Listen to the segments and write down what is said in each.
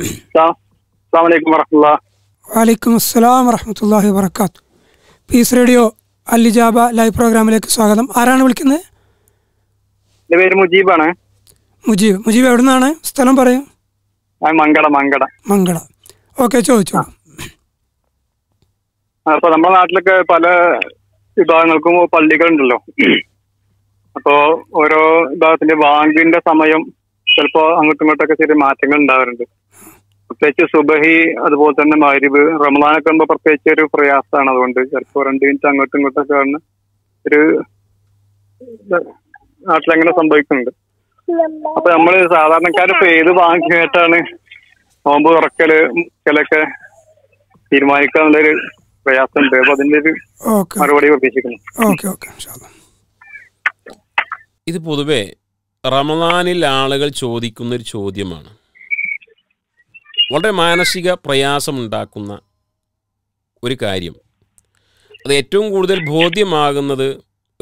السلام അസ്സലാം الله وبركاته piece radio അലിജാബ live പ്രോഗ്രാമിലേക്ക് സ്വാഗതം ആരാണ് വിളിക്കുന്നത് പേര് പേര് മുജീബാണ് മുജീബ് മുജീബ് എവിടെ നിന്നാണ് സ്ഥലം പറയൂ മംഗള മംഗള മംഗള ഓക്കെ ചോദിച്ചോ അപ്പൊ നമ്മുടെ നാട്ടിലൊക്കെ പല വിഭാഗങ്ങൾക്കും പള്ളികളുണ്ടല്ലോ അപ്പോ ഓരോ വിഭാഗത്തിന്റെ ബാങ്കിന്റെ സമയം ചിലപ്പോ അങ്ങോട്ടും ഇങ്ങോട്ടൊക്കെ ചെറിയ മാറ്റങ്ങൾ ഉണ്ടാവാറുണ്ട് പ്രത്യേകിച്ച് സുബഹി അതുപോലെ തന്നെ മാരിബ് റമദാനൊക്കെ ആകുമ്പോൾ പ്രത്യേകിച്ച് ഒരു പ്രയാസമാണ് അതുകൊണ്ട് ചിലപ്പോൾ രണ്ട് മിനിറ്റ് അങ്ങോട്ടും ഇങ്ങോട്ടൊക്കെ കാണുന്ന ഒരു നാട്ടിലങ്ങനെ സംഭവിക്കുന്നുണ്ട് അപ്പൊ നമ്മള് ഇപ്പൊ ഏത് ബാങ്ക് നോമ്പ് തുറക്കല് മുക്കലൊക്കെ തീരുമാനിക്കാനുള്ളൊരു പ്രയാസമുണ്ട് അപ്പൊ അതിന്റെ ഒരു മറുപടി പ്രതീക്ഷിക്കുന്നു ഇത് പൊതുവെ റമദാനിൽ ആളുകൾ ചോദിക്കുന്ന ഒരു ചോദ്യമാണ് വളരെ മാനസിക പ്രയാസമുണ്ടാക്കുന്ന ഒരു കാര്യം അത് ഏറ്റവും കൂടുതൽ ബോധ്യമാകുന്നത്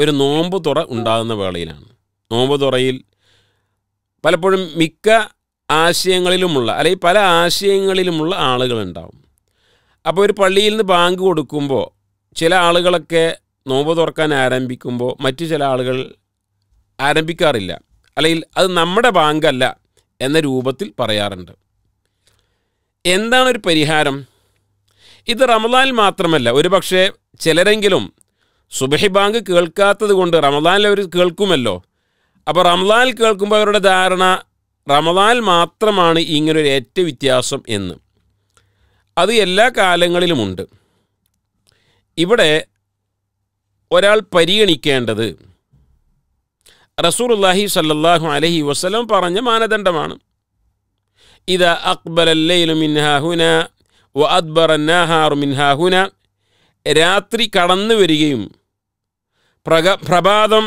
ഒരു നോമ്പ് തുറ ഉണ്ടാകുന്ന വേളയിലാണ് നോമ്പ് തുറയിൽ പലപ്പോഴും മിക്ക ആശയങ്ങളിലുമുള്ള അല്ലെങ്കിൽ പല ആശയങ്ങളിലുമുള്ള ആളുകളുണ്ടാവും അപ്പോൾ ഒരു പള്ളിയിൽ നിന്ന് ബാങ്ക് കൊടുക്കുമ്പോൾ ചില ആളുകളൊക്കെ നോമ്പ് തുറക്കാൻ ആരംഭിക്കുമ്പോൾ മറ്റു ചില ആളുകൾ ആരംഭിക്കാറില്ല അല്ലെങ്കിൽ അത് നമ്മുടെ ബാങ്കല്ല എന്ന രൂപത്തിൽ പറയാറുണ്ട് എന്താണ് ഒരു പരിഹാരം ഇത് റമദാൻ മാത്രമല്ല ഒരുപക്ഷെ ചിലരെങ്കിലും സുബഹി ബാങ്ക് കേൾക്കാത്തത് കൊണ്ട് റമദാനിൽ അവർ കേൾക്കുമല്ലോ അപ്പോൾ റമദാൻ കേൾക്കുമ്പോൾ അവരുടെ ധാരണ റമദാൻ മാത്രമാണ് ഇങ്ങനൊരു ഏറ്റ വ്യത്യാസം എന്ന് അത് എല്ലാ കാലങ്ങളിലുമുണ്ട് ഇവിടെ ഒരാൾ പരിഗണിക്കേണ്ടത് അല്ലാഹി സല്ലാഹു അലഹി വസ്ലം പറഞ്ഞ മാനദണ്ഡമാണ് إذا أقبل الليل منها هنا وأدبر النهار منها هنا രാത്രി കടന്നു വരികയും പ്രക പ്രഭാതം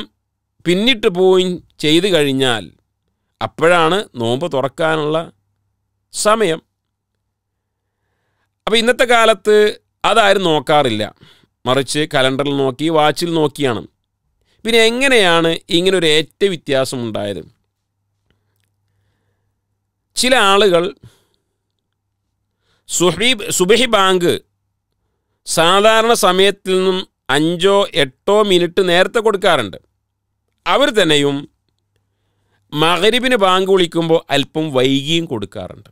പിന്നിട്ട് പോവുകയും ചെയ്തു കഴിഞ്ഞാൽ അപ്പോഴാണ് നോമ്പ് തുറക്കാനുള്ള സമയം അപ്പോൾ ഇന്നത്തെ കാലത്ത് അതാരും നോക്കാറില്ല മറിച്ച് കലണ്ടറിൽ നോക്കി വാച്ചിൽ നോക്കിയാണ് പിന്നെ എങ്ങനെയാണ് ഇങ്ങനൊരു ഏറ്റവ്യത്യാസം ഉണ്ടായത് ചില ആളുകൾ സുഹീബ് സുബഹി ബാങ്ക് സാധാരണ സമയത്തിൽ നിന്നും അഞ്ചോ എട്ടോ മിനിറ്റ് നേരത്തെ കൊടുക്കാറുണ്ട് അവർ തന്നെയും മകരിബിന് ബാങ്ക് വിളിക്കുമ്പോൾ അല്പം വൈകിയും കൊടുക്കാറുണ്ട്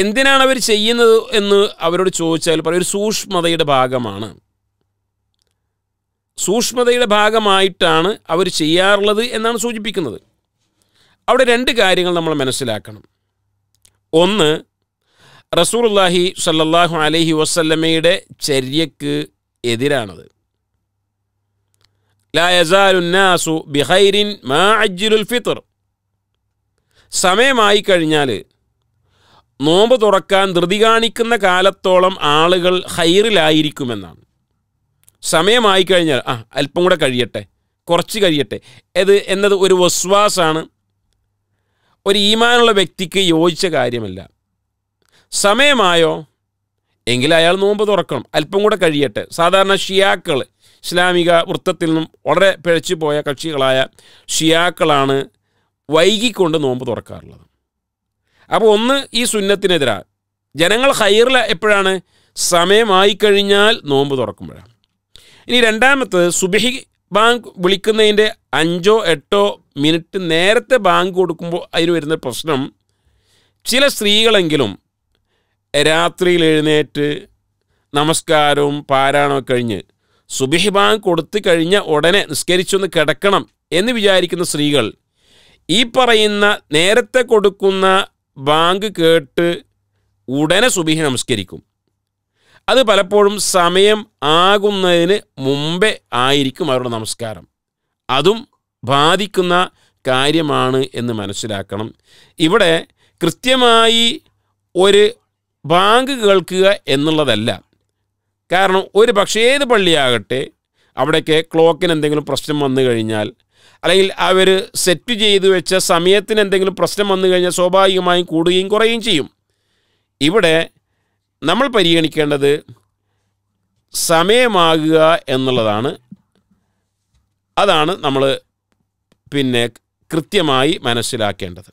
എന്തിനാണ് അവർ ചെയ്യുന്നത് എന്ന് അവരോട് ചോദിച്ചാൽ പറയും ഒരു സൂക്ഷ്മതയുടെ ഭാഗമാണ് സൂക്ഷ്മതയുടെ ഭാഗമായിട്ടാണ് അവർ ചെയ്യാറുള്ളത് എന്നാണ് സൂചിപ്പിക്കുന്നത് അവിടെ രണ്ട് കാര്യങ്ങൾ നമ്മൾ മനസ്സിലാക്കണം ഒന്ന് റസൂറുല്ലാഹി സല്ലാഹു അലഹി വസ്ല്ലമയുടെ ചര്യക്ക് എതിരാണത് ലായസാലുന്നാസു ബിഹൈരിൻ മാ ഫിത്തർ സമയമായി കഴിഞ്ഞാൽ നോമ്പ് തുറക്കാൻ ധൃതി കാണിക്കുന്ന കാലത്തോളം ആളുകൾ ഹൈറിലായിരിക്കുമെന്നാണ് സമയമായി കഴിഞ്ഞാൽ ആ അല്പം കൂടെ കഴിയട്ടെ കുറച്ച് കഴിയട്ടെ ഇത് എന്നത് ഒരു വസ്വാസാണ് ഒരു ഈമാനുള്ള വ്യക്തിക്ക് യോജിച്ച കാര്യമല്ല സമയമായോ എങ്കിൽ അയാൾ നോമ്പ് തുറക്കണം അല്പം കൂടെ കഴിയട്ടെ സാധാരണ ഷിയാക്കൾ ഇസ്ലാമിക വൃത്തത്തിൽ നിന്നും വളരെ പിഴച്ചുപോയ കക്ഷികളായ ഷിയാക്കളാണ് വൈകിക്കൊണ്ട് നോമ്പ് തുറക്കാറുള്ളത് അപ്പോൾ ഒന്ന് ഈ സുന്നത്തിനെതിരാണ് ജനങ്ങൾ ഹൈറിൽ എപ്പോഴാണ് സമയമായി കഴിഞ്ഞാൽ നോമ്പ് തുറക്കുമ്പോഴാണ് ഇനി രണ്ടാമത്തത് സുബിഹി ബാങ്ക് വിളിക്കുന്നതിൻ്റെ അഞ്ചോ എട്ടോ മിനിറ്റ് നേരത്തെ ബാങ്ക് കൊടുക്കുമ്പോൾ അതിന് വരുന്ന പ്രശ്നം ചില സ്ത്രീകളെങ്കിലും രാത്രിയിൽ എഴുന്നേറ്റ് നമസ്കാരവും പാരായണവും കഴിഞ്ഞ് സുബിഹി ബാങ്ക് കൊടുത്തു കഴിഞ്ഞ ഉടനെ നിസ്കരിച്ചൊന്ന് കിടക്കണം എന്ന് വിചാരിക്കുന്ന സ്ത്രീകൾ ഈ പറയുന്ന നേരത്തെ കൊടുക്കുന്ന ബാങ്ക് കേട്ട് ഉടനെ സുബിഹി നമസ്കരിക്കും അത് പലപ്പോഴും സമയം ആകുന്നതിന് മുമ്പേ ആയിരിക്കും അവരുടെ നമസ്കാരം അതും ബാധിക്കുന്ന കാര്യമാണ് എന്ന് മനസ്സിലാക്കണം ഇവിടെ കൃത്യമായി ഒരു ബാങ്ക് കേൾക്കുക എന്നുള്ളതല്ല കാരണം ഒരു പക്ഷേ ഏത് പള്ളിയാകട്ടെ അവിടേക്ക് ക്ലോക്കിന് എന്തെങ്കിലും പ്രശ്നം വന്നു കഴിഞ്ഞാൽ അല്ലെങ്കിൽ അവർ സെറ്റ് ചെയ്തു വെച്ച സമയത്തിന് എന്തെങ്കിലും പ്രശ്നം വന്നു കഴിഞ്ഞാൽ സ്വാഭാവികമായും കൂടുകയും കുറയുകയും ചെയ്യും ഇവിടെ നമ്മൾ പരിഗണിക്കേണ്ടത് സമയമാകുക എന്നുള്ളതാണ് അതാണ് നമ്മൾ പിന്നെ കൃത്യമായി മനസ്സിലാക്കേണ്ടത്